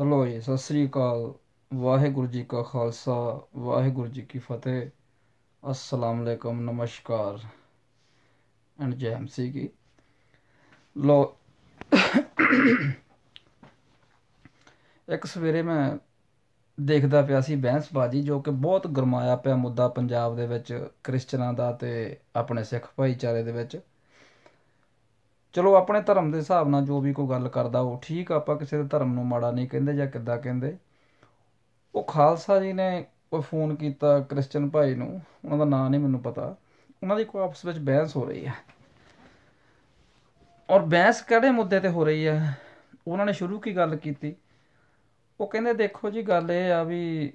hello ਜੀ ਸਤਿ ਸ੍ਰੀ ਅਕਾਲ ਵਾਹਿਗੁਰੂ ਜੀ ਕਾ ਖਾਲਸਾ ਵਾਹਿਗੁਰੂ ਜੀ ਕੀ ਫਤਿਹ ਅਸਲਾਮ ਅਲੈਕਮ ਨਮਸਕਾਰ ਐਂਡ ਜੈ ਸੀ ਕੀ ਲੋ ਇੱਕ ਸਵੇਰੇ ਮੈਂ ਦੇਖਦਾ ਪਿਆ ਸੀ ਬਹਿਸ ਬਾਜੀ ਜੋ ਕਿ ਬਹੁਤ ਗਰਮਾਇਆ ਪਿਆ ਮੁੱਦਾ ਪੰਜਾਬ ਦੇ ਵਿੱਚ ਕ੍ਰਿਸਚਨਾਂ ਦਾ ਤੇ ਆਪਣੇ ਸਿੱਖ ਭਾਈਚਾਰੇ ਦੇ ਵਿੱਚ ਚਲੋ ਆਪਣੇ ਧਰਮ ਦੇ ਹਿਸਾਬ ਨਾਲ ਜੋ ਵੀ ਕੋਈ ਗੱਲ ਕਰਦਾ ਉਹ ਠੀਕ ਆਪਾਂ ਕਿਸੇ ਦੇ ਧਰਮ ਨੂੰ ਮਾੜਾ ਨਹੀਂ ਕਹਿੰਦੇ ਜਾਂ ਕਿੱਦਾਂ ਕਹਿੰਦੇ ਉਹ ਖਾਲਸਾ ਜੀ ਨੇ ਕੋਈ ਫੋਨ ਕੀਤਾ ਕ੍ਰਿਸਚਨ ਭਾਈ ਨੂੰ ਉਹਨਾਂ ਦਾ ਨਾਂ ਨਹੀਂ ਮੈਨੂੰ ਪਤਾ ਉਹਨਾਂ ਦੀ ਕੋਈ ਆਪਸ ਵਿੱਚ ਬਹਿਸ ਹੋ ਰਹੀ ਹੈ ਔਰ ਬਹਿਸ ਕਿਹੜੇ ਮੁੱਦੇ ਤੇ ਹੋ ਰਹੀ ਹੈ ਉਹਨਾਂ ਨੇ ਸ਼ੁਰੂ ਕੀ ਗੱਲ ਕੀਤੀ ਉਹ ਕਹਿੰਦੇ ਦੇਖੋ ਜੀ ਗੱਲ ਇਹ ਆ ਵੀ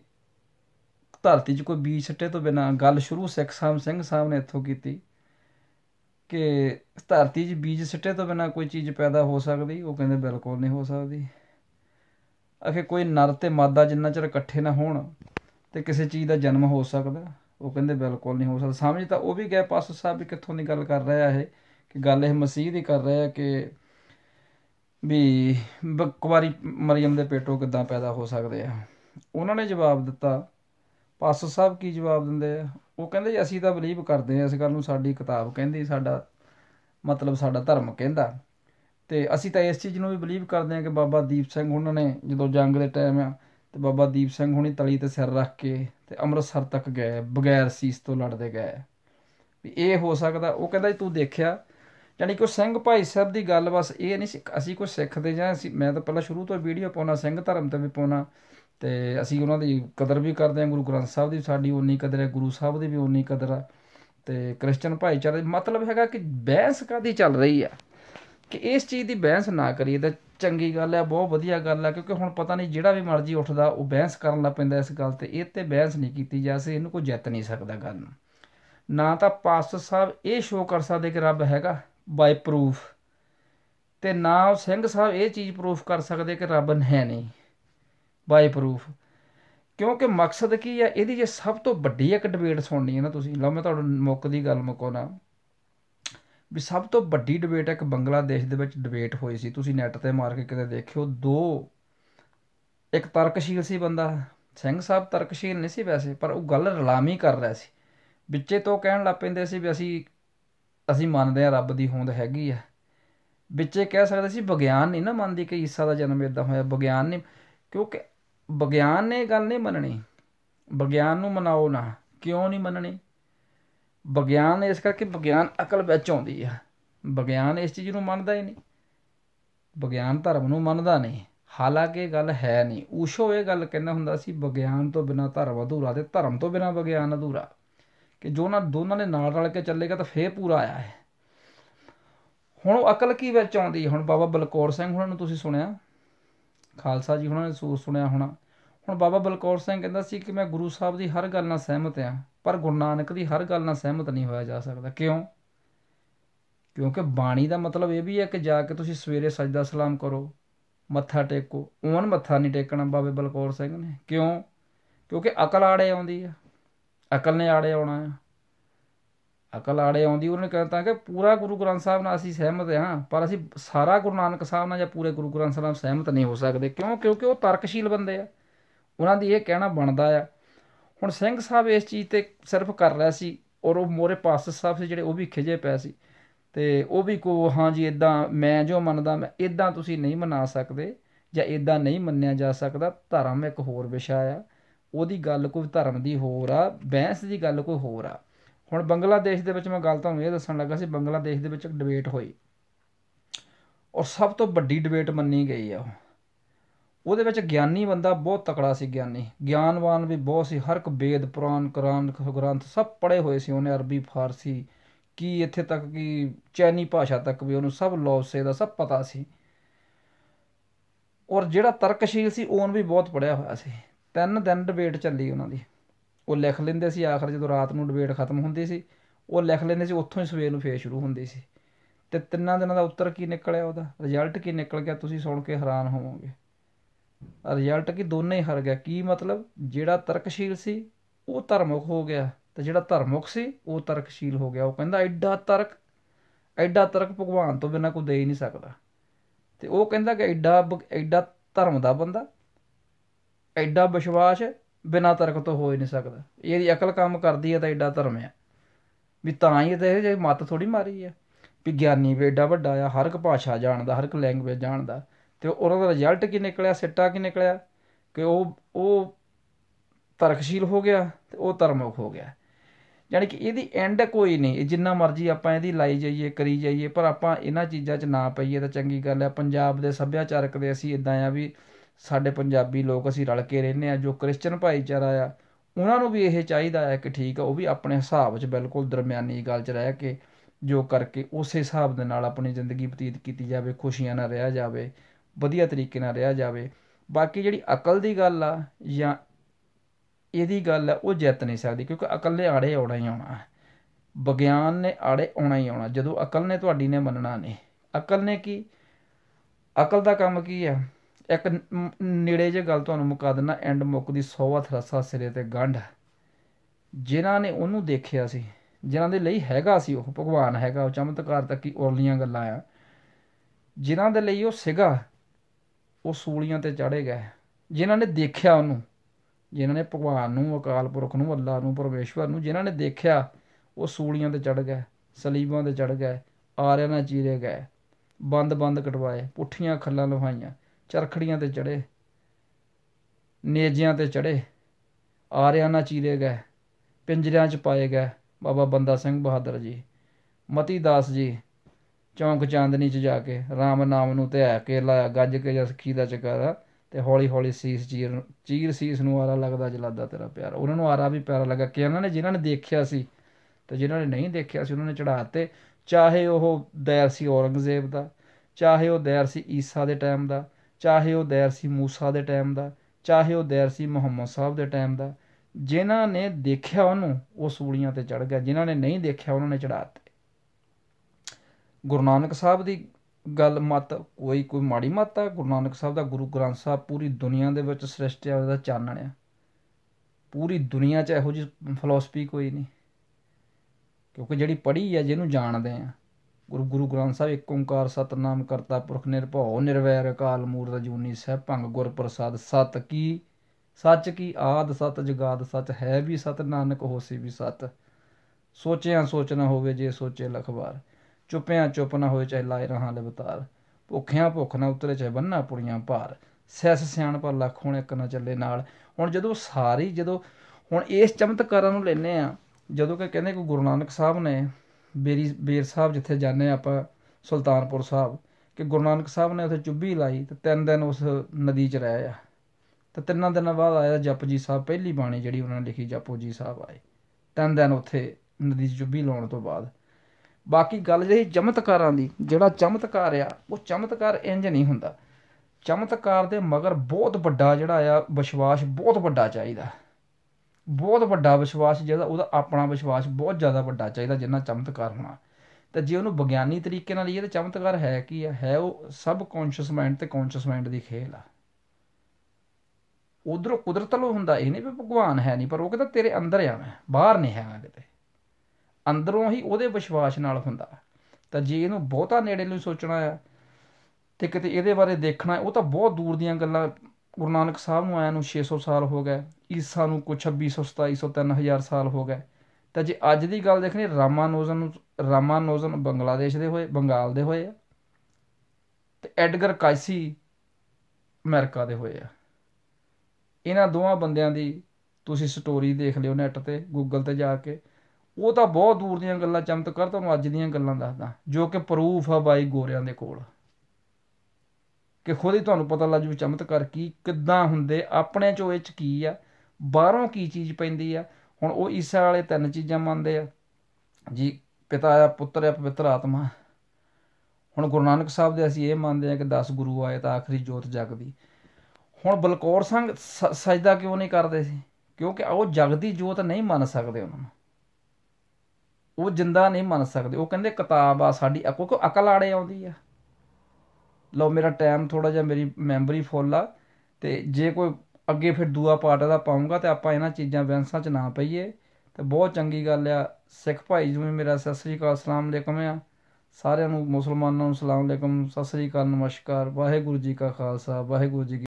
ਧਰਤੀ 'ਚ ਕੋਈ ਬੀਜ ਛੱਟੇ ਤੋਂ ਬਿਨਾ ਗੱਲ ਸ਼ੁਰੂ ਸਿੱਖ ਸਾਹਿਬ ਸਿੰਘ ਸਾਹਿਬ ਨੇ ਇੱਥੋਂ ਕੀਤੀ ਕਿ ਧਰਤੀ 'ਚ ਬੀਜ ਸਿੱਟੇ ਤੋਂ ਬਿਨਾ ਕੋਈ ਚੀਜ਼ ਪੈਦਾ ਹੋ ਸਕਦੀ ਉਹ ਕਹਿੰਦੇ ਬਿਲਕੁਲ ਨਹੀਂ ਹੋ ਸਕਦੀ ਅਖੇ ਕੋਈ ਨਰ ਤੇ ਮਾਦਾ ਜਿੰਨਾ ਚਿਰ ਇਕੱਠੇ ਨਾ ਹੋਣ ਤੇ ਕਿਸੇ ਚੀਜ਼ ਦਾ ਜਨਮ ਹੋ ਸਕਦਾ ਉਹ ਕਹਿੰਦੇ ਬਿਲਕੁਲ ਨਹੀਂ ਹੋ ਸਕਦਾ ਸਮਝ ਤਾਂ ਉਹ ਵੀ ਗਿਆ ਪਾਸ ਸਾਹਿਬ ਵੀ ਕਿੱਥੋਂ ਦੀ ਗੱਲ ਕਰ ਰਿਹਾ ਇਹ ਕਿ ਗੱਲ ਇਹ ਮਸੀਹ ਦੀ ਕਰ ਰਿਹਾ ਕਿ ਵੀ ਬਕਵਾਰੀ ਮਰੀਮ ਦੇ ਪੇਟੋਂ ਕਿਦਾਂ ਪੈਦਾ ਹੋ ਸਕਦੇ ਆ ਉਹਨਾਂ ਨੇ ਜਵਾਬ ਦਿੱਤਾ ਪਾਸੋ ਸਾਹਿਬ ਕੀ ਜਵਾਬ ਦਿੰਦੇ ਆ ਉਹ ਕਹਿੰਦੇ ਜੀ ਅਸੀਂ ਤਾਂ ਬਲੀਵ ਕਰਦੇ ਆ ਇਸ ਗੱਲ ਨੂੰ ਸਾਡੀ ਕਿਤਾਬ ਕਹਿੰਦੀ ਸਾਡਾ ਮਤਲਬ ਸਾਡਾ ਧਰਮ ਕਹਿੰਦਾ ਤੇ ਅਸੀਂ ਤਾਂ ਇਸ ਚੀਜ਼ ਨੂੰ ਵੀ ਬਲੀਵ ਕਰਦੇ ਆ ਕਿ ਬਾਬਾ ਦੀਪ ਸਿੰਘ ਉਹਨਾਂ ਨੇ ਜਦੋਂ ਜੰਗ ਦੇ ਟਾਈਮ ਆ ਤੇ ਬਾਬਾ ਦੀਪ ਸਿੰਘ ਹੁਣੀ ਤਲੀ ਤੇ ਸਿਰ ਰੱਖ ਕੇ ਤੇ ਅੰਮ੍ਰਿਤਸਰ ਤੱਕ ਗਏ ਬਗੈਰ ਸੀਸ ਤੋਂ ਲੜਦੇ ਗਏ ਵੀ ਇਹ ਹੋ ਸਕਦਾ ਉਹ ਕਹਿੰਦਾ ਤੂੰ ਦੇਖਿਆ ਯਾਨੀ ਕਿ ਸਿੰਘ ਭਾਈ ਸਾਹਿਬ ਦੀ ਗੱਲ ਬਸ ਇਹ ਨਹੀਂ ਸੀ ਅਸੀਂ ਕੁਝ ਸਿੱਖਦੇ ਜਾਂ ਅਸੀਂ ਮੈਂ ਤਾਂ ਪਹਿਲਾਂ ਸ਼ੁਰੂ ਤੋਂ ਵੀਡੀਓ ਪਾਉਣਾ ਸਿੰਘ ਧਰਮ ਤੇ ਵੀ ਪਾਉਣਾ ਤੇ ਅਸੀਂ ਉਹਨਾਂ ਦੀ ਕਦਰ ਵੀ ਕਰਦੇ ਹਾਂ ਗੁਰੂ ਗ੍ਰੰਥ ਸਾਹਿਬ ਦੀ ਸਾਡੀ ਓਨੀ ਕਦਰ ਹੈ ਗੁਰੂ ਸਾਹਿਬ ਦੀ ਵੀ ਓਨੀ ਕਦਰ ਹੈ ਤੇ ਕ੍ਰਿਸਚੀਅਨ ਭਾਈਚਾਰੇ ਮਤਲਬ ਹੈਗਾ ਕਿ ਬਹਿਸ ਕਾਦੀ ਚੱਲ ਰਹੀ ਆ ਕਿ ਇਸ ਚੀਜ਼ ਦੀ ਬਹਿਸ ਨਾ ਕਰੀਏ ਤਾਂ ਚੰਗੀ ਗੱਲ ਹੈ ਬਹੁਤ ਵਧੀਆ ਗੱਲ ਹੈ ਕਿਉਂਕਿ ਹੁਣ ਪਤਾ ਨਹੀਂ ਜਿਹੜਾ ਵੀ ਮਰਜ਼ੀ ਉੱਠਦਾ ਉਹ ਬਹਿਸ ਕਰਨ ਲੱਗ ਪੈਂਦਾ ਇਸ ਗੱਲ ਤੇ ਇਹ ਤੇ ਬਹਿਸ ਨਹੀਂ ਕੀਤੀ ਜਾ ਸਕਦੀ ਇਹਨੂੰ ਕੋਈ ਜਿੱਤ ਨਹੀਂ ਸਕਦਾ ਗੱਲ ਨੂੰ ਨਾ ਤਾਂ ਪਾਸਟਰ ਸਾਹਿਬ ਇਹ ਸ਼ੋਅ ਕਰ ਸਕਦੇ ਕਿ ਰੱਬ ਹੈਗਾ ਬਾਈ ਪ੍ਰੂਫ ਤੇ ਨਾ ਸਿੰਘ ਸਾਹਿਬ ਇਹ ਚੀਜ਼ ਪ੍ਰੂਫ ਕਰ ਸਕਦੇ ਕਿ ਰੱਬ ਹੈ ਨਹੀਂ ਬਾਈ ਪ੍ਰੂਫ ਕਿਉਂਕਿ ਮਕਸਦ ਕੀ ਹੈ ਇਹਦੀ ਜੇ ਸਭ ਤੋਂ ਵੱਡੀ ਇੱਕ ਡਿਬੇਟ ਸੁਣਨੀ ਹੈ ਨਾ ਤੁਸੀਂ ਲਓ ਮੈਂ ਤੁਹਾਨੂੰ ਮੁੱਕ ਦੀ ਗੱਲ ਮੁਕਾਉਣਾ ਵੀ ਸਭ ਤੋਂ ਵੱਡੀ ਡਿਬੇਟ ਇੱਕ ਬੰਗਲਾਦੇਸ਼ ਦੇ ਵਿੱਚ ਡਿਬੇਟ ਹੋਈ ਸੀ ਤੁਸੀਂ ਨੈਟ ਤੇ ਮਾਰ ਕੇ ਕਿਤੇ ਦੇਖਿਓ ਦੋ ਇੱਕ ਤਰਕਸ਼ੀਲ ਸੀ ਬੰਦਾ ਸਿੰਘ ਸਾਹਿਬ ਤਰਕਸ਼ੀਲ ਨਹੀਂ ਸੀ ਵੈਸੇ ਪਰ ਉਹ ਗੱਲ ਰਲਾਮੀ ਕਰ ਰਿਹਾ ਸੀ ਵਿੱਚੇ ਤੋਂ ਕਹਿਣ ਲੱਗ ਪੈਂਦੇ ਸੀ ਵੀ ਅਸੀਂ ਅਸੀਂ ਮੰਨਦੇ ਆ ਰੱਬ ਦੀ ਹੋਂਦ ਹੈਗੀ ਆ ਵਿੱਚੇ ਕਹਿ ਸਕਦੇ ਸੀ ਵਿਗਿਆਨ ਨਹੀਂ ਨਾ ਮੰਨਦੀ ਕਿ ਈਸਾ ਦਾ ਜਨਮ ਇਦਾਂ ਹੋਇਆ ਵਿਗਿਆਨ ਨਹੀਂ ਕਿਉਂਕਿ ਵਿਗਿਆਨ ਨੇ ਗੱਲ ਨਹੀਂ ਮੰਨਣੀ ਵਿਗਿਆਨ ਨੂੰ ਮਨਾਓ ਨਾ ਕਿਉਂ ਨਹੀਂ ਮੰਨਣੀ ਵਿਗਿਆਨ ਇਸ ਕਰਕੇ ਵਿਗਿਆਨ ਅਕਲ ਵਿੱਚ ਆਉਂਦੀ ਆ ਵਿਗਿਆਨ ਇਸ ਚੀਜ਼ ਨੂੰ ਮੰਨਦਾ ਹੀ ਨਹੀਂ ਵਿਗਿਆਨ ਧਰਮ ਨੂੰ ਮੰਨਦਾ ਨਹੀਂ ਹਾਲਾਂਕਿ ਗੱਲ ਹੈ ਨਹੀਂ ਊਸ਼ੋ ਇਹ ਗੱਲ ਕਹਿੰਦਾ ਹੁੰਦਾ ਸੀ ਵਿਗਿਆਨ ਤੋਂ ਬਿਨਾ ਧਰਮ ਅਧੂਰਾ ਤੇ ਧਰਮ ਤੋਂ ਬਿਨਾ ਵਿਗਿਆਨ ਅਧੂਰਾ ਕਿ ਜੋ ਨਾ ਦੋਨਾਂ ਨੇ ਨਾਲ ਰਲ ਕੇ ਚੱਲੇਗਾ ਤਾਂ ਫੇਰ ਪੂਰਾ ਆਇਆ ਹੈ ਹੁਣ ਉਹ ਅਕਲ ਕੀ ਵਿੱਚ ਆਉਂਦੀ ਹੁਣ ਬਾਬਾ ਬਲਕੌਰ ਸਿੰਘ ਹੁਣਾਂ ਨੂੰ ਤੁਸੀਂ ਸੁਣਿਆ ਖਾਲਸਾ ਜੀ ਉਹਨਾਂ ਨੇ ਸੋ ਸੁਣਿਆ ਹੋਣਾ ਹੁਣ ਬਾਬਾ ਬਲਕੌਰ ਸਿੰਘ ਕਹਿੰਦਾ ਸੀ ਕਿ ਮੈਂ ਗੁਰੂ ਸਾਹਿਬ ਦੀ ਹਰ ਗੱਲ ਨਾਲ ਸਹਿਮਤ ਆ ਪਰ ਗੁਰੂ ਨਾਨਕ ਦੀ ਹਰ ਗੱਲ ਨਾਲ ਸਹਿਮਤ ਨਹੀਂ ਹੋਇਆ ਜਾ ਸਕਦਾ ਕਿਉਂ ਕਿਉਂਕਿ ਬਾਣੀ ਦਾ ਮਤਲਬ ਇਹ ਵੀ ਹੈ ਕਿ ਜਾ ਕੇ ਤੁਸੀਂ ਸਵੇਰੇ ਸਜਦਾ ਸਲਾਮ ਕਰੋ ਮੱਥਾ ਟੇਕੋ ਓਨ ਮੱਥਾ ਨਹੀਂ ਟੇਕਣਾ ਬਾਬੇ ਬਲਕੌਰ ਸਿੰਘ ਨੇ ਕਿਉਂ ਕਿਉਂਕਿ ਅਕਲ ਆੜੇ ਆਉਂਦੀ ਆ ਅਕਲ ਨੇ ਆੜੇ ਆਉਣਾ ਆ ਅਕਲ ਆੜੇ ਆਉਂਦੀ ਉਹਨੇ ਕਹਿੰਦਾ ਕਿ ਪੂਰਾ ਗੁਰੂ ਗ੍ਰੰਥ ਸਾਹਿਬ ਨਾਲ ਅਸੀਂ ਸਹਿਮਤ ਹਾਂ ਪਰ ਅਸੀਂ ਸਾਰਾ ਗੁਰੂ ਨਾਨਕ ਸਾਹਿਬ ਨਾਲ ਜਾਂ ਪੂਰੇ ਗੁਰੂ ਗ੍ਰੰਥ ਸਾਹਿਬ ਨਾਲ ਸਹਿਮਤ ਨਹੀਂ ਹੋ ਸਕਦੇ ਕਿਉਂ ਕਿਉਂਕਿ ਉਹ ਤਰਕਸ਼ੀਲ ਬੰਦੇ ਆ ਉਹਨਾਂ ਦੀ ਇਹ ਕਹਿਣਾ ਬਣਦਾ ਆ ਹੁਣ ਸਿੰਘ ਸਾਹਿਬ ਇਸ ਚੀਜ਼ ਤੇ ਸਿਰਫ ਕਰ ਰਿਹਾ ਸੀ ਔਰ ਉਹ ਮੋਰੇ ਪਾਸ ਸਾਹਿਬ ਸੀ ਜਿਹੜੇ ਉਹ ਵੀ ਖਿਜੇ ਪਏ ਸੀ ਤੇ ਉਹ ਵੀ ਕੋ ਹਾਂ ਜੀ ਇਦਾਂ ਮੈਂ ਜੋ ਮੰਨਦਾ ਮੈਂ ਇਦਾਂ ਤੁਸੀਂ ਨਹੀਂ ਮਨਾ ਸਕਦੇ ਜਾਂ ਇਦਾਂ ਨਹੀਂ ਮੰਨਿਆ ਜਾ ਸਕਦਾ ਧਰਮ ਇੱਕ ਹੋਰ ਵਿਸ਼ਾ ਆ ਉਹਦੀ ਗੱਲ ਕੋਈ ਧਰਮ ਦੀ ਹੋਰ ਆ ਬਹਿਸ ਦੀ ਗੱਲ ਕੋਈ ਹੋਰ ਆ ਹੁਣ ਬੰਗਲਾਦੇਸ਼ ਦੇ ਵਿੱਚ ਮੈਂ ਗੱਲ ਤੁਹਾਨੂੰ ਇਹ ਦੱਸਣ ਲੱਗਾ ਸੀ ਬੰਗਲਾਦੇਸ਼ ਦੇ ਵਿੱਚ ਇੱਕ ਡਿਬੇਟ ਹੋਈ ਔਰ ਸਭ ਤੋਂ ਵੱਡੀ ਡਿਬੇਟ ਮੰਨੀ ਗਈ ਆ ਉਹਦੇ ਵਿੱਚ ਗਿਆਨੀ ਬੰਦਾ ਬਹੁਤ ਤਕੜਾ ਸੀ ਗਿਆਨੀ ਗਿਆਨਵਾਨ ਵੀ ਬਹੁਤ ਸੀ ਹਰ ਇੱਕ ਵੇਦ ਪੁਰਾਨ ਕੁਰਾਨ ਗ੍ਰੰਥ ਸਭ ਪੜ੍ਹੇ ਹੋਏ ਸੀ ਉਹਨੇ ਅਰਬੀ ਫਾਰਸੀ ਕੀ ਇੱਥੇ ਤੱਕ ਕਿ ਚੈਨੀ ਭਾਸ਼ਾ ਤੱਕ ਵੀ ਉਹਨੂੰ ਸਭ ਲੋਸੇ ਦਾ ਸਭ ਪਤਾ ਸੀ ਔਰ ਜਿਹੜਾ ਤਰਕਸ਼ੀਲ ਸੀ ਉਹਨ ਵੀ ਬਹੁਤ ਪੜਿਆ ਹੋਇਆ ਸੀ ਤਿੰਨ ਦਿਨ ਡਿਬੇਟ ਚੱਲੀ ਉਹਨਾਂ ਦੀ ਉਹ ਲਿਖ ਲੈਂਦੇ ਸੀ ਆਖਰ ਜਦੋਂ ਰਾਤ ਨੂੰ ਡਿਬੇਟ ਖਤਮ ਹੁੰਦੀ ਸੀ ਉਹ ਲਿਖ ਲੈਂਦੇ ਸੀ ਉੱਥੋਂ ਹੀ ਸਵੇਰ ਨੂੰ ਫੇਰ ਸ਼ੁਰੂ ਹੁੰਦੀ ਸੀ ਤੇ ਤਿੰਨਾਂ ਦਿਨਾਂ ਦਾ ਉੱਤਰ ਕੀ ਨਿਕਲਿਆ ਉਹਦਾ ਰਿਜ਼ਲਟ ਕੀ ਨਿਕਲ ਗਿਆ ਤੁਸੀਂ ਸੁਣ ਕੇ ਹੈਰਾਨ ਹੋਵੋਗੇ ਰਿਜ਼ਲਟ ਕੀ ਦੋਨੇ ਹੀ ਹਾਰ ਗਿਆ ਕੀ ਮਤਲਬ ਜਿਹੜਾ ਤਰਕਸ਼ੀਲ ਸੀ ਉਹ ਧਰਮੁਖ ਹੋ ਗਿਆ ਤੇ ਜਿਹੜਾ ਧਰਮੁਖ ਸੀ ਉਹ ਤਰਕਸ਼ੀਲ ਹੋ ਗਿਆ ਉਹ ਕਹਿੰਦਾ ਐਡਾ ਤਰਕ ਐਡਾ ਤਰਕ ਭਗਵਾਨ ਤੋਂ ਬਿਨਾ ਕੋਈ ਦੇ ਹੀ ਨਹੀਂ ਸਕਦਾ ਤੇ ਉਹ ਕਹਿੰਦਾ ਕਿ ਐਡਾ ਐਡਾ ਧਰਮ ਦਾ ਬੰਦਾ ਐਡਾ ਵਿਸ਼ਵਾਸ ਬਿਨਾ ਤਰਕ ਤੋਂ ਹੋ ਹੀ ਨਹੀਂ ਸਕਦਾ ਇਹਦੀ ਅਕਲ ਕੰਮ ਕਰਦੀ ਹੈ ਤਾਂ ਐਡਾ ਧਰਮ ਹੈ ਵੀ ਤਾਂ ਹੀ ਤੇ ਜੇ ਮੱਤ ਥੋੜੀ ਮਾਰੀ ਹੈ ਵੀ ਗਿਆਨੀ ਵੀ ਐਡਾ ਵੱਡਾ ਆ ਹਰ ਇੱਕ ਭਾਸ਼ਾ ਜਾਣਦਾ ਹਰ ਇੱਕ ਲੈਂਗੁਏਜ ਜਾਣਦਾ ਤੇ ਉਹਨਾਂ ਦਾ ਰਿਜ਼ਲਟ ਕੀ ਨਿਕਲਿਆ ਸਿੱਟਾ ਕੀ ਨਿਕਲਿਆ ਕਿ ਉਹ ਉਹ ਤਰਕਸ਼ੀਲ ਹੋ ਗਿਆ ਤੇ ਉਹ ਧਰਮੁਖ ਹੋ ਗਿਆ ਯਾਨੀ ਕਿ ਇਹਦੀ ਐਂਡ ਕੋਈ ਨਹੀਂ ਜਿੰਨਾ ਮਰਜ਼ੀ ਆਪਾਂ ਇਹਦੀ ਲਾਈ ਜਾਈਏ ਕਰੀ ਜਾਈਏ ਪਰ ਆਪਾਂ ਇਹਨਾਂ ਚੀਜ਼ਾਂ 'ਚ ਨਾ ਪਈਏ ਤਾਂ ਚੰਗੀ ਗੱਲ ਹੈ ਪੰਜਾਬ ਦੇ ਸੱਭਿਆਚਾਰਕ ਦੇ ਅਸੀਂ ਇਦਾਂ ਆ ਵੀ ਸਾਡੇ ਪੰਜਾਬੀ ਲੋਕ ਅਸੀਂ ਰਲ ਕੇ ਰਹਿੰਦੇ ਆ ਜੋ ਕ੍ਰਿਸਚਨ ਭਾਈਚਾਰਾ ਆ ਉਹਨਾਂ ਨੂੰ ਵੀ ਇਹ ਚਾਹੀਦਾ ਹੈ ਕਿ ਠੀਕ ਆ ਉਹ ਵੀ ਆਪਣੇ ਹਿਸਾਬ 'ਚ ਬਿਲਕੁਲ ਦਰਮਿਆਨੀ ਗੱਲ 'ਚ ਰਹਿ ਕੇ ਜੋ ਕਰਕੇ ਉਸੇ ਹਿਸਾਬ ਦੇ ਨਾਲ ਆਪਣੀ ਜ਼ਿੰਦਗੀ ਬਤੀਤ ਕੀਤੀ ਜਾਵੇ ਖੁਸ਼ੀਆਂ ਨਾਲ ਰਹਿਆ ਜਾਵੇ ਵਧੀਆ ਤਰੀਕੇ ਨਾਲ ਰਹਿਆ ਜਾਵੇ ਬਾਕੀ ਜਿਹੜੀ ਅਕਲ ਦੀ ਗੱਲ ਆ ਜਾਂ ਇਹਦੀ ਗੱਲ ਆ ਉਹ ਜਿੱਤ ਨਹੀਂ ਸਕਦੀ ਕਿਉਂਕਿ ਅਕਲ ਦੇ ਆੜੇ ਆਉਣਾ ਹੀ ਆਉਣਾ ਵਿਗਿਆਨ ਨੇ ਆੜੇ ਆਉਣਾ ਹੀ ਆਉਣਾ ਜਦੋਂ ਅਕਲ ਨੇ ਤੁਹਾਡੀ ਨੇ ਮੰਨਣਾ ਨਹੀਂ ਅਕਲ ਨੇ ਕੀ ਅਕਲ ਦਾ ਕੰਮ ਕੀ ਆ ਇੱਕ ਨੇੜੇ ਜੇ ਗੱਲ ਤੁਹਾਨੂੰ ਮੁਕਾ ਦਿੰਨਾ ਐਂਡ ਮੁੱਕ ਦੀ ਸੋਵਾ ਥਰਸਾ ਸਿਰੇ ਤੇ ਗੰਢ ਜਿਨ੍ਹਾਂ ਨੇ ਉਹਨੂੰ ਦੇਖਿਆ ਸੀ ਜਿਨ੍ਹਾਂ ਦੇ ਲਈ ਹੈਗਾ ਸੀ ਉਹ ਭਗਵਾਨ ਹੈਗਾ ਉਹ ਚਮਤਕਾਰ ਤੱਕ ਹੀ ਉਰਲੀਆਂ ਗੱਲਾਂ ਆ ਜਿਨ੍ਹਾਂ ਦੇ ਲਈ ਉਹ ਸਿਗਾ ਉਹ ਸੂਲੀਆਂ ਤੇ ਚੜੇ ਗਏ ਜਿਨ੍ਹਾਂ ਨੇ ਦੇਖਿਆ ਉਹਨੂੰ ਜਿਨ੍ਹਾਂ ਨੇ ਭਗਵਾਨ ਨੂੰ ਅਕਾਲ ਪੁਰਖ ਨੂੰ ਅੱਲਾ ਨੂੰ ਪਰਮੇਸ਼ਵਰ ਨੂੰ ਜਿਨ੍ਹਾਂ ਨੇ ਦੇਖਿਆ ਉਹ ਸੂਲੀਆਂ ਤੇ ਚੜ ਗਏ ਸਲੀਬਾਂ ਤੇ ਚੜ ਗਏ ਆਰਿਆਂ ਨਾਲ ਚੀਰੇ ਗਏ ਬੰਦ-ਬੰਦ ਕਟਵਾਏ ਪੁੱਠੀਆਂ ਖੱਲਾਂ ਲਵਾਈਆਂ ਚਰਖੜੀਆਂ ਤੇ ਚੜੇ ਨੇਜਿਆਂ ਤੇ ਚੜੇ ਆਰਿਆਂ ਨਾਲ ਚੀਰੇ ਗਏ ਪਿੰਜਰਿਆਂ 'ਚ ਪਾਏ ਗਏ ਬਾਬਾ ਬੰਦਾ ਸਿੰਘ ਬਹਾਦਰ ਜੀ ਮਤੀ ਦਾਸ ਜੀ ਚੌਂਕ ਚਾਂਦਨੀ 'ਚ ਜਾ ਕੇ RAM ਨਾਮ ਨੂੰ ਤੇ ਆ ਕੇ ਲਾਇਆ ਗੱਜ ਕੇ ਜਸ ਖੀ ਦਾ ਚਕਾਰਾ ਤੇ ਹੌਲੀ ਹੌਲੀ ਸੀਸ ਚੀਰ ਚੀਰ ਸੀਸ ਨੂੰ ਆਰਾ ਲੱਗਦਾ ਜਲਾਦਾ ਤੇਰਾ ਪਿਆਰ ਉਹਨਾਂ ਨੂੰ ਆਰਾ ਵੀ ਪਿਆਰਾ ਲੱਗਾ ਕਿ ਉਹਨਾਂ ਨੇ ਜਿਨ੍ਹਾਂ ਨੇ ਦੇਖਿਆ ਸੀ ਤੇ ਜਿਨ੍ਹਾਂ ਨੇ ਨਹੀਂ ਦੇਖਿਆ ਸੀ ਉਹਨਾਂ ਨੇ ਚੜਾਤੇ ਚਾਹੇ ਉਹ ਦੈਰ ਸੀ ਔਰੰਗਜ਼ੇਬ ਦਾ ਚਾਹੇ ਉਹ ਦੈਰ ਸੀ ਈਸਾ ਦੇ ਟਾਈਮ ਦਾ ਚਾਹੇ ਉਹ ਦੈਰ ਸੀ موسی ਦੇ ਟਾਈਮ ਦਾ ਚਾਹੇ ਉਹ ਦੈਰ ਸੀ ਮੁਹੰਮਦ ਸਾਹਿਬ ਦੇ ਟਾਈਮ ਦਾ ਜਿਨ੍ਹਾਂ ਨੇ ਦੇਖਿਆ ਉਹਨੂੰ ਉਹ ਸੂਲੀਆਂ ਤੇ ਚੜ ਗਿਆ ਜਿਨ੍ਹਾਂ ਨੇ ਨਹੀਂ ਦੇਖਿਆ ਉਹਨਾਂ ਨੇ ਚੜਾਤੇ ਗੁਰੂ ਨਾਨਕ ਸਾਹਿਬ ਦੀ ਗੱਲ ਮਤ ਕੋਈ ਕੋਈ ਮਾੜੀ ਮਤ ਆ ਗੁਰੂ ਨਾਨਕ ਸਾਹਿਬ ਦਾ ਗੁਰੂ ਗ੍ਰੰਥ ਸਾਹਿਬ ਪੂਰੀ ਦੁਨੀਆ ਦੇ ਵਿੱਚ ਸ੍ਰਿਸ਼ਟੀ ਦਾ ਚਾਨਣ ਆ ਪੂਰੀ ਦੁਨੀਆ 'ਚ ਇਹੋ ਜਿਹੀ ਫਲਸਫੀ ਕੋਈ ਨਹੀਂ ਕਿਉਂਕਿ ਜਿਹੜੀ ਪੜ੍ਹੀ ਆ ਜਿਹਨੂੰ ਜਾਣਦੇ ਆ ਗੁਰੂ ਗੁਰੂ ਗ੍ਰੰਥ ਸਾਹਿਬ ਇੱਕ ਓੰਕਾਰ ਸਤਨਾਮ ਕਰਤਾ ਪੁਰਖ ਨਿਰਭਉ ਨਿਰਵੈਰ ਅਕਾਲ ਮੂਰਤਿ ਜੁਨੀ ਸਹਿ ਭੰਗ ਗੁਰ ਪ੍ਰਸਾਦ ਸਤ ਕੀ ਸੱਚ ਕੀ ਆਦ ਸਤ ਜਗਾਦ ਸਚ ਹੈ ਵੀ ਸਤ ਨਾਨਕ ਹੋਸੀ ਵੀ ਸਤ ਸੋਚਿਆ ਸੋਚਣਾ ਹੋਵੇ ਜੇ ਸੋਚੇ ਲਖਵਾਰ ਚੁੱਪਿਆ ਚੁੱਪ ਨਾ ਹੋਵੇ ਚਾਹੇ ਲਾਇ ਰਹਾ ਲਿਵਤਾਰ ਭੁੱਖਿਆਂ ਭੁੱਖ ਨਾ ਉਤਰੇ ਚਾਹੇ ਬੰਨਾ ਪੁੜੀਆਂ ਭਾਰ ਸੈਸ ਸਿਆਣ ਪਰ ਲੱਖ ਹੁਣ ਇੱਕ ਨਾ ਚੱਲੇ ਨਾਲ ਹੁਣ ਜਦੋਂ ਸਾਰੀ ਜਦੋਂ ਹੁਣ ਇਸ ਚਮਤਕਾਰਾਂ ਨੂੰ ਲੈਨੇ ਆ ਜਦੋਂ ਕਿ ਕਹਿੰਦੇ ਕੋ ਗੁਰੂ ਨਾਨਕ ਸਾਹਿਬ ਨੇ ਬੇਰੀ ਬੇਰ ਸਾਹਿਬ ਜਿੱਥੇ ਜਾਂਦੇ ਆਪਾਂ ਸੁਲਤਾਨਪੁਰ ਸਾਹਿਬ ਕਿ ਗੁਰੂ ਨਾਨਕ ਸਾਹਿਬ ਨੇ ਉੱਥੇ ਚੁੱਭੀ ਲਾਈ ਤੇ ਤਿੰਨ ਦਿਨ ਉਸ ਨਦੀ 'ਚ ਰਹੇ ਆ ਤੇ ਤਿੰਨਾਂ ਦਿਨਾਂ ਬਾਅਦ ਆਇਆ ਜਪਜੀ ਸਾਹਿਬ ਪਹਿਲੀ ਬਾਣੀ ਜਿਹੜੀ ਉਹਨਾਂ ਨੇ ਲਿਖੀ ਜਪੋ ਜੀ ਸਾਹਿਬ ਆਏ ਤਿੰਨ ਦਿਨ ਉੱਥੇ ਨਦੀ 'ਚ ਚੁੱਭੀ ਲਾਉਣ ਤੋਂ ਬਾਅਦ ਬਾਕੀ ਗੱਲ ਜਿਹੜੀ ਚਮਤਕਾਰਾਂ ਦੀ ਜਿਹੜਾ ਚਮਤਕਾਰ ਆ ਉਹ ਚਮਤਕਾਰ ਇੰਜ ਨਹੀਂ ਹੁੰਦਾ ਚਮਤਕਾਰ ਦੇ ਮਗਰ ਬਹੁਤ ਵੱਡਾ ਜਿਹੜਾ ਆ ਵਿਸ਼ਵਾਸ ਬਹੁਤ ਵੱਡਾ ਚਾਹੀਦਾ ਬਹੁਤ ਵੱਡਾ ਵਿਸ਼ਵਾਸ ਜਿਹਦਾ ਉਹਦਾ ਆਪਣਾ ਵਿਸ਼ਵਾਸ ਬਹੁਤ ਜ਼ਿਆਦਾ ਵੱਡਾ ਚਾਹੀਦਾ ਜਿੰਨਾ ਚਮਤਕਾਰ ਹੋਣਾ ਤਾਂ ਜੇ ਉਹਨੂੰ ਵਿਗਿਆਨੀ ਤਰੀਕੇ ਨਾਲ ਲਈਏ ਤਾਂ ਚਮਤਕਾਰ ਹੈ ਕੀ ਹੈ ਹੈ ਉਹ ਸਬ ਕੌਨਸ਼ੀਅਸ ਮਾਈਂਡ ਤੇ ਕੌਨਸ਼ੀਅਸ ਮਾਈਂਡ ਦੀ ਖੇਲ ਆ ਉਧਰੋਂ ਕੁਦਰਤ ਹੁੰਦਾ ਇਹ ਨਹੀਂ ਵੀ ਭਗਵਾਨ ਹੈ ਨਹੀਂ ਪਰ ਉਹ ਕਹਿੰਦਾ ਤੇਰੇ ਅੰਦਰ ਆ ਮੈਂ ਬਾਹਰ ਨਹੀਂ ਹੈਗਾ ਕਿਤੇ ਅੰਦਰੋਂ ਹੀ ਉਹਦੇ ਵਿਸ਼ਵਾਸ ਨਾਲ ਹੁੰਦਾ ਤਾਂ ਜੇ ਇਹਨੂੰ ਬਹੁਤਾ ਨੇੜੇ ਨੂੰ ਸੋਚਣਾ ਆ ਤੇ ਕਿਤੇ ਇਹਦੇ ਬਾਰੇ ਦੇਖਣਾ ਉਹ ਤਾਂ ਬਹੁਤ ਦੂਰ ਦੀਆਂ ਗੱਲਾਂ ਗੁਰੂ ਨਾਨਕ ਸਾਹਿਬ ਨੂੰ ਆਇਆ ਨੂੰ 600 ਸਾਲ ਹੋ ਗਏ ਈਸਾ ਨੂੰ ਕੋ 2600 2700 3000 ਸਾਲ ਹੋ ਗਏ ਤਾਂ ਜੇ ਅੱਜ ਦੀ ਗੱਲ ਦੇਖਣੀ ਰਾਮਾਨੋਜ਼ਨ ਰਾਮਾਨੋਜ਼ਨ ਬੰਗਲਾਦੇਸ਼ ਦੇ ਹੋਏ ਬੰਗਾਲ ਦੇ ਹੋਏ ਆ ਤੇ ਐਡਗਰ ਕਾਇਸੀ ਅਮਰੀਕਾ ਦੇ ਹੋਏ ਆ ਇਹਨਾਂ ਦੋਹਾਂ ਬੰਦਿਆਂ ਦੀ ਤੁਸੀਂ ਸਟੋਰੀ ਦੇਖ ਲਿਓ ਨੈਟ ਤੇ ਗੂਗਲ ਤੇ ਜਾ ਕੇ ਉਹ ਤਾਂ ਬਹੁਤ ਦੂਰ ਦੀਆਂ ਗੱਲਾਂ ਚਮਤਕਾਰ ਤੁਹਾਨੂੰ ਅੱਜ ਦੀਆਂ ਗੱਲਾਂ ਦੱਸਦਾ ਜੋ ਕਿ ਪ੍ਰੂਫ ਆ ਬਾਈ ਗੋਰਿਆਂ ਦੇ ਕੋਲ ਕਿ ਖੁਦ ਹੀ ਤੁਹਾਨੂੰ ਪਤਾ ਲੱਗ ਜੂ ਚਮਤਕਾਰ ਕੀ ਕਿੱਦਾਂ ਹੁੰਦੇ ਆਪਣੇ ਚੋ ਵਿੱਚ ਕੀ ਆ ਬਾਹਰੋਂ ਕੀ ਚੀਜ਼ ਪੈਂਦੀ ਆ ਹੁਣ ਉਹ ਈਸਾ ਵਾਲੇ ਤਿੰਨ ਚੀਜ਼ਾਂ ਮੰਨਦੇ ਆ ਜੀ ਪਿਤਾ ਆ ਪੁੱਤਰ ਆ ਪਵਿੱਤਰ ਆਤਮਾ ਹੁਣ ਗੁਰੂ ਨਾਨਕ ਸਾਹਿਬ ਦੇ ਅਸੀਂ ਇਹ ਮੰਨਦੇ ਆ ਕਿ 10 ਗੁਰੂ ਆਏ ਤਾਂ ਆਖਰੀ ਜੋਤ ਜਗਦੀ ਹੁਣ ਬਲਕੌਰ ਸਿੰਘ ਸਜਦਾ ਕਿਉਂ ਨਹੀਂ ਕਰਦੇ ਸੀ ਕਿਉਂਕਿ ਉਹ ਜਗਦੀ ਜੋਤ ਨਹੀਂ ਮੰਨ ਸਕਦੇ ਉਹਨਾਂ ਨੂੰ ਉਹ ਜਿੰਦਾ ਨਹੀਂ ਮੰਨ ਸਕਦੇ ਉਹ ਕਹਿੰਦੇ ਕਿਤਾਬ ਆ ਸਾਡੀ ਕਿਉਂਕਿ ਅਕਲ ਆੜੇ ਆਉਂਦੀ ਆ ਲਓ ਮੇਰਾ ਟਾਈਮ ਥੋੜਾ ਜਿਹਾ ਮੇਰੀ ਮੈਮਰੀ ਫੁੱਲ ਆ ਤੇ ਜੇ ਕੋਈ ਅੱਗੇ ਫਿਰ ਦੂਆ ਪਾਰਟ ਦਾ ਪਾਉਂਗਾ ਤੇ ਆਪਾਂ ਇਹਨਾਂ ਚੀਜ਼ਾਂ ਬੈਂਸਾਂ 'ਚ ਨਾ ਪਈਏ ਤੇ ਬਹੁਤ ਚੰਗੀ ਗੱਲ ਆ ਸਿੱਖ ਭਾਈ ਜੀ ਮੇਰਾ ਸਤਿ ਸ੍ਰੀ ਅਕਾਲ ਅਸਲਾਮ ਅਲੈਕਮ ਆ ਸਾਰਿਆਂ ਨੂੰ ਮੁਸਲਮਾਨਾਂ ਨੂੰ ਸਲਾਮ ਅਲੈਕਮ ਸਤਿ ਸ੍ਰੀ ਅਕਾਲ ਨਮਸਕਾਰ ਵਾਹਿਗੁਰੂ ਜੀ ਕਾ ਖਾਲਸਾ ਵਾਹਿਗੁਰੂ ਜੀ